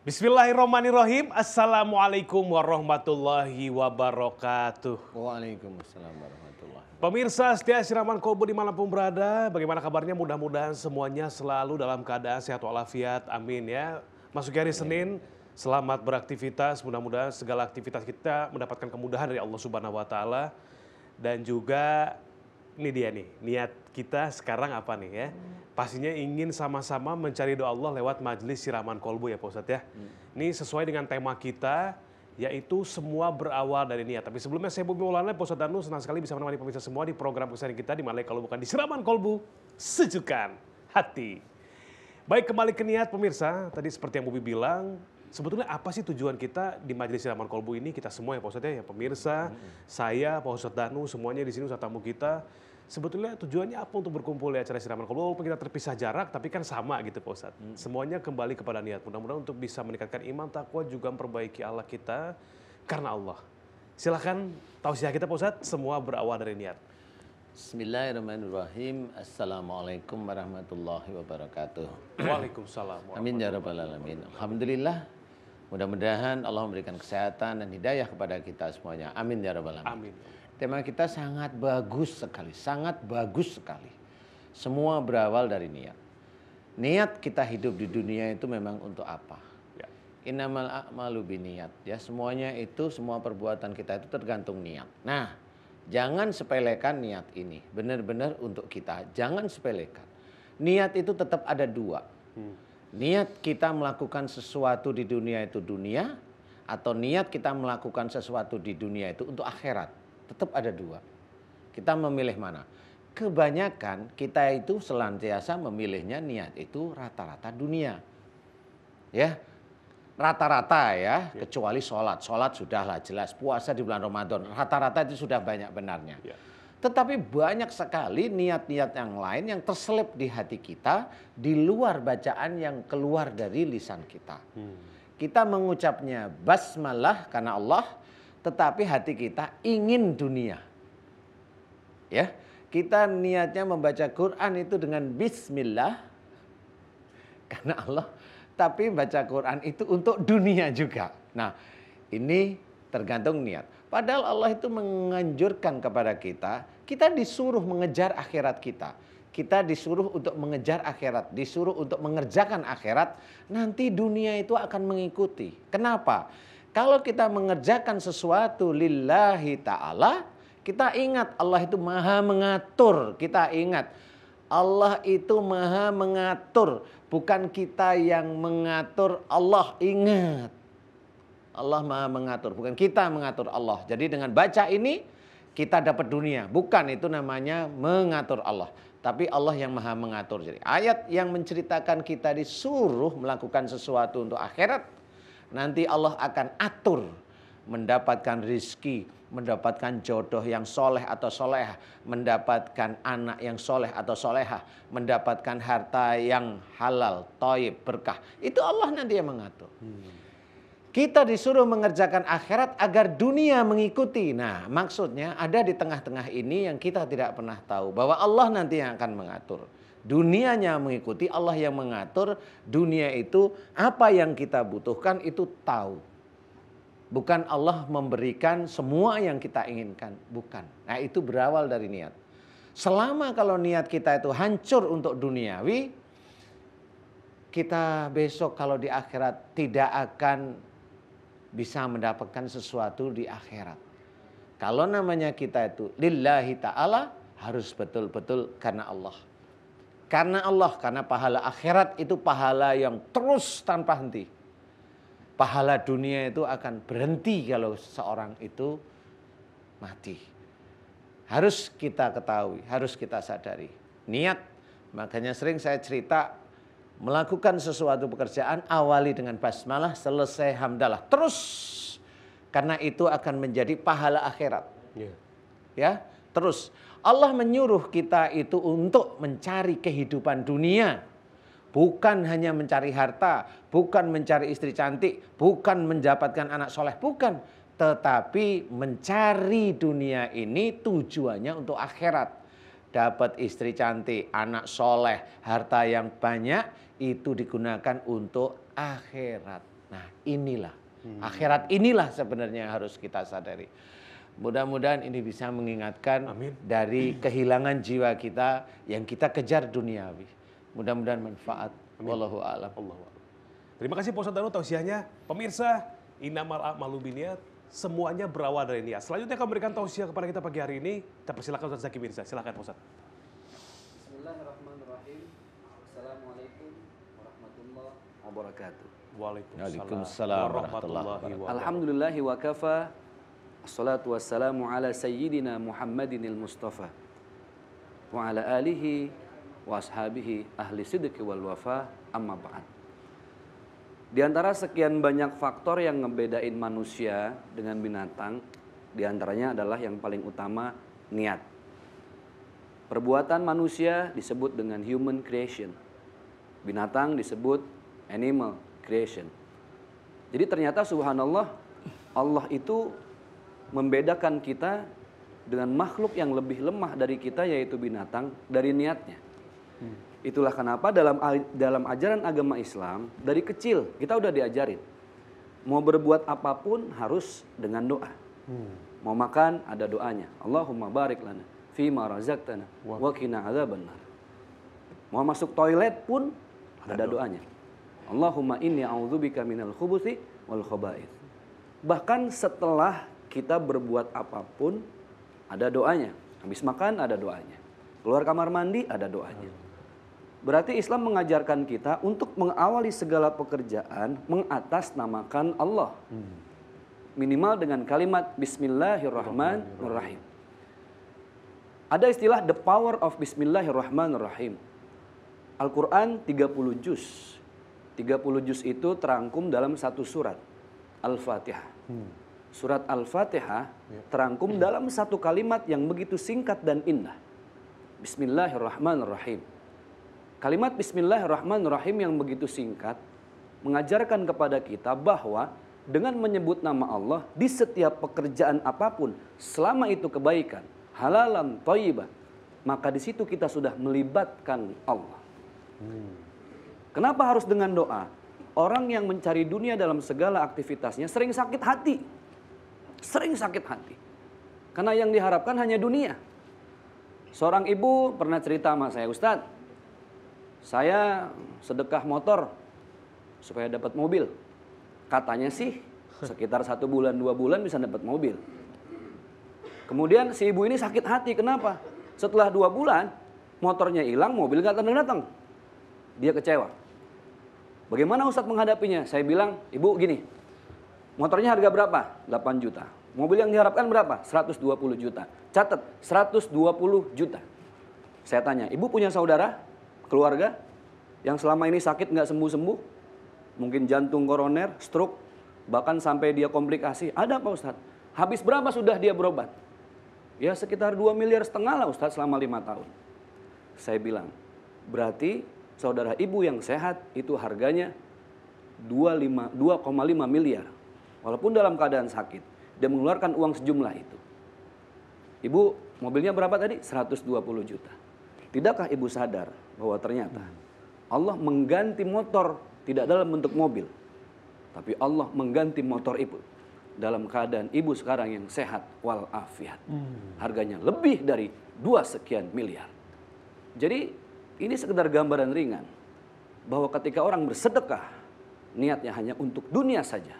Bismillahirrahmanirrahim. Assalamualaikum warahmatullahi wabarakatuh. Waalaikumsalam warahmatullahi wabarakatuh. Pemirsa setia siraman kobo pun berada, bagaimana kabarnya? Mudah-mudahan semuanya selalu dalam keadaan sehat walafiat. Amin ya. Masuk hari Senin, selamat beraktivitas. Mudah-mudahan segala aktivitas kita mendapatkan kemudahan dari Allah Subhanahu wa taala. Dan juga ini dia nih, niat kita sekarang apa nih ya? Hmm pastinya ingin sama-sama mencari doa Allah lewat majelis siraman kolbu ya Pak Ustadz ya. Hmm. Ini sesuai dengan tema kita yaitu semua berawal dari niat. Tapi sebelumnya saya Bumi Maulana, Pak Ustadz Danu senang sekali bisa menemani pemirsa semua di program keseharian kita di Malay kalau bukan di siraman kolbu sejukkan hati. Baik kembali ke niat pemirsa, tadi seperti yang Bumi bilang, sebetulnya apa sih tujuan kita di Majelis Siraman Kolbu ini kita semua ya Pak Ustadz ya, ya pemirsa, hmm. saya, Pak Ustadz Danu, semuanya di sini Ustadz tamu kita. Sebetulnya tujuannya apa untuk berkumpul di acara Siraman Kolbu? Walaupun kita terpisah jarak, tapi kan sama gitu Pak Ustadz. Hmm. Semuanya kembali kepada niat. Mudah-mudahan untuk bisa meningkatkan iman, takwa, juga memperbaiki Allah kita karena Allah. Silahkan tausiah kita Pak Ustadz, semua berawal dari niat. Bismillahirrahmanirrahim. Assalamualaikum warahmatullahi wabarakatuh. Waalaikumsalam. Amin ya rabbal alamin. Alhamdulillah Mudah-mudahan Allah memberikan kesehatan dan hidayah kepada kita semuanya. Amin ya rabbal alamin. Amin. Tema kita sangat bagus sekali, sangat bagus sekali. Semua berawal dari niat. Niat kita hidup di dunia itu memang untuk apa? Ya. Innamal a'malu niat. Ya, semuanya itu semua perbuatan kita itu tergantung niat. Nah, jangan sepelekan niat ini. Benar-benar untuk kita. Jangan sepelekan. Niat itu tetap ada dua. Hmm niat kita melakukan sesuatu di dunia itu dunia atau niat kita melakukan sesuatu di dunia itu untuk akhirat. Tetap ada dua. Kita memilih mana? Kebanyakan kita itu selantiasa memilihnya niat itu rata-rata dunia. Ya, rata-rata ya, ya. kecuali sholat. Sholat sudahlah jelas. Puasa di bulan Ramadan, rata-rata itu sudah banyak benarnya. Ya. Tetapi banyak sekali niat-niat yang lain yang terselip di hati kita di luar bacaan yang keluar dari lisan kita. Hmm. Kita mengucapnya basmalah karena Allah, tetapi hati kita ingin dunia. Ya, kita niatnya membaca Quran itu dengan bismillah karena Allah, tapi baca Quran itu untuk dunia juga. Nah, ini tergantung niat. Padahal Allah itu menganjurkan kepada kita, kita disuruh mengejar akhirat kita. Kita disuruh untuk mengejar akhirat, disuruh untuk mengerjakan akhirat, nanti dunia itu akan mengikuti. Kenapa? Kalau kita mengerjakan sesuatu lillahi ta'ala, kita ingat Allah itu maha mengatur, kita ingat Allah itu maha mengatur, bukan kita yang mengatur Allah. Ingat, Allah Maha mengatur, bukan kita mengatur Allah. Jadi dengan baca ini kita dapat dunia, bukan itu namanya mengatur Allah, tapi Allah yang Maha mengatur. Jadi ayat yang menceritakan kita disuruh melakukan sesuatu untuk akhirat, nanti Allah akan atur mendapatkan rizki, mendapatkan jodoh yang soleh atau soleha, mendapatkan anak yang soleh atau soleha, mendapatkan harta yang halal, toib, berkah. Itu Allah nanti yang mengatur. Hmm. Kita disuruh mengerjakan akhirat agar dunia mengikuti. Nah, maksudnya ada di tengah-tengah ini yang kita tidak pernah tahu bahwa Allah nanti yang akan mengatur. Dunianya mengikuti, Allah yang mengatur. Dunia itu apa yang kita butuhkan itu tahu. Bukan Allah memberikan semua yang kita inginkan, bukan. Nah, itu berawal dari niat. Selama kalau niat kita itu hancur untuk duniawi, kita besok kalau di akhirat tidak akan bisa mendapatkan sesuatu di akhirat. Kalau namanya kita itu lillahi ta'ala harus betul-betul karena Allah. Karena Allah, karena pahala akhirat itu pahala yang terus tanpa henti. Pahala dunia itu akan berhenti kalau seorang itu mati. Harus kita ketahui, harus kita sadari. Niat, makanya sering saya cerita melakukan sesuatu pekerjaan awali dengan basmalah, selesai hamdalah. Terus karena itu akan menjadi pahala akhirat. Yeah. Ya. Terus Allah menyuruh kita itu untuk mencari kehidupan dunia. Bukan hanya mencari harta, bukan mencari istri cantik, bukan mendapatkan anak soleh, bukan. Tetapi mencari dunia ini tujuannya untuk akhirat dapat istri cantik, anak soleh, harta yang banyak itu digunakan untuk akhirat. Nah inilah hmm. akhirat inilah sebenarnya yang harus kita sadari. Mudah-mudahan ini bisa mengingatkan Amin. dari kehilangan jiwa kita yang kita kejar duniawi. Mudah-mudahan manfaat. Wallahu a'lam. Terima kasih Pak Ustaz Danu tausiahnya. Pemirsa, innamal a'malu biniyat semuanya berawal dari niat. Selanjutnya kami berikan tausiah kepada kita pagi hari ini. Kita persilakan Ustaz Zaki Mirza. Silakan Ustaz. Bismillahirrahmanirrahim. Assalamualaikum warahmatullahi wabarakatuh. Waalaikumsalam warahmatullahi wabarakatuh. Alhamdulillah wa kafa. Assalatu wassalamu ala sayyidina al Mustafa. Wa ala alihi wa ashabihi ahli sidqi wal wafa amma ba'd. Di antara sekian banyak faktor yang ngebedain manusia dengan binatang, di antaranya adalah yang paling utama niat. Perbuatan manusia disebut dengan human creation. Binatang disebut animal creation. Jadi ternyata subhanallah Allah itu membedakan kita dengan makhluk yang lebih lemah dari kita yaitu binatang dari niatnya. Hmm. Itulah kenapa dalam dalam ajaran agama Islam dari kecil kita udah diajarin mau berbuat apapun harus dengan doa. Hmm. Mau makan ada doanya. Allahumma barik lana fi ma razaqtana wa qina adzabannar. Mau masuk toilet pun ada, ada doanya. Allahumma inni a'udzubika minal khubuthi wal khaba'ith. Bahkan setelah kita berbuat apapun ada doanya. Habis makan ada doanya. Keluar kamar mandi ada doanya. Hmm. Berarti Islam mengajarkan kita untuk mengawali segala pekerjaan mengatasnamakan Allah. Hmm. Minimal dengan kalimat Bismillahirrahmanirrahim. Ada istilah the power of Bismillahirrahmanirrahim. Al-Quran 30 juz. 30 juz itu terangkum dalam satu surat. Al-Fatihah. Hmm. Surat Al-Fatihah ya. terangkum dalam satu kalimat yang begitu singkat dan indah. Bismillahirrahmanirrahim Kalimat bismillahirrahmanirrahim yang begitu singkat mengajarkan kepada kita bahwa dengan menyebut nama Allah di setiap pekerjaan apapun selama itu kebaikan, halalan, toibah, maka di situ kita sudah melibatkan Allah. Hmm. Kenapa harus dengan doa? Orang yang mencari dunia dalam segala aktivitasnya sering sakit hati. Sering sakit hati. Karena yang diharapkan hanya dunia. Seorang ibu pernah cerita sama saya, Ustadz, saya sedekah motor supaya dapat mobil. Katanya sih sekitar satu bulan dua bulan bisa dapat mobil. Kemudian si ibu ini sakit hati kenapa? Setelah dua bulan motornya hilang, mobil nggak datang datang. Dia kecewa. Bagaimana Ustadz menghadapinya? Saya bilang, ibu gini, motornya harga berapa? 8 juta. Mobil yang diharapkan berapa? 120 juta. Catat, 120 juta. Saya tanya, ibu punya saudara? keluarga yang selama ini sakit nggak sembuh-sembuh, mungkin jantung koroner, stroke, bahkan sampai dia komplikasi. Ada Pak Ustadz. Habis berapa sudah dia berobat? Ya sekitar 2 miliar setengah lah Ustadz selama 5 tahun. Saya bilang, berarti saudara ibu yang sehat itu harganya 2,5 miliar. Walaupun dalam keadaan sakit, dia mengeluarkan uang sejumlah itu. Ibu, mobilnya berapa tadi? 120 juta. Tidakkah ibu sadar bahwa ternyata Allah mengganti motor tidak dalam bentuk mobil, tapi Allah mengganti motor ibu dalam keadaan ibu sekarang yang sehat walafiat. Hmm. Harganya lebih dari dua sekian miliar. Jadi ini sekedar gambaran ringan bahwa ketika orang bersedekah niatnya hanya untuk dunia saja.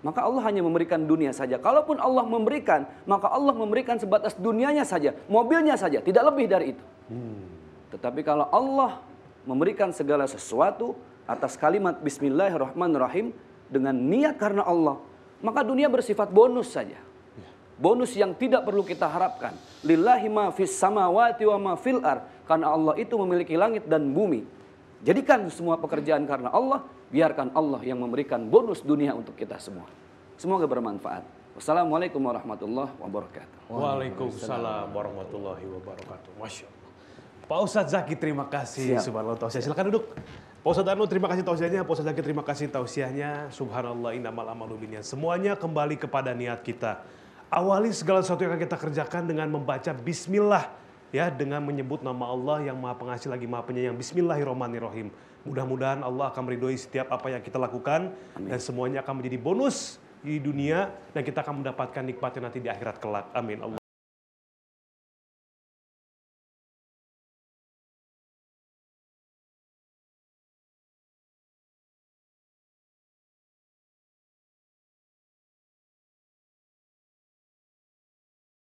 Maka Allah hanya memberikan dunia saja. Kalaupun Allah memberikan, maka Allah memberikan sebatas dunianya saja, mobilnya saja, tidak lebih dari itu. Hmm. Tetapi kalau Allah memberikan segala sesuatu atas kalimat bismillahirrahmanirrahim dengan niat karena Allah, maka dunia bersifat bonus saja. Bonus yang tidak perlu kita harapkan. Lillahi ma fis samawati wa ma fil ar. Karena Allah itu memiliki langit dan bumi. Jadikan semua pekerjaan karena Allah, biarkan Allah yang memberikan bonus dunia untuk kita semua. Semoga bermanfaat. Wassalamualaikum warahmatullahi wabarakatuh. Waalaikumsalam warahmatullahi wabarakatuh. Masya Allah. Pak Ustadz Zaki terima kasih. Siap. Subhanallah tausiah. Silakan duduk. Pak Ustadz Anu terima kasih tausiahnya, Pak Ustadz Zaki terima kasih tausiahnya. Subhanallah innamal malam binniat. Semuanya kembali kepada niat kita. Awali segala sesuatu yang akan kita kerjakan dengan membaca bismillah ya dengan menyebut nama Allah yang Maha Pengasih lagi Maha Penyayang. Bismillahirrahmanirrahim. Mudah-mudahan Allah akan meridhoi setiap apa yang kita lakukan Amin. dan semuanya akan menjadi bonus di dunia dan kita akan mendapatkan nikmatnya nanti di akhirat kelak. Amin. Allah.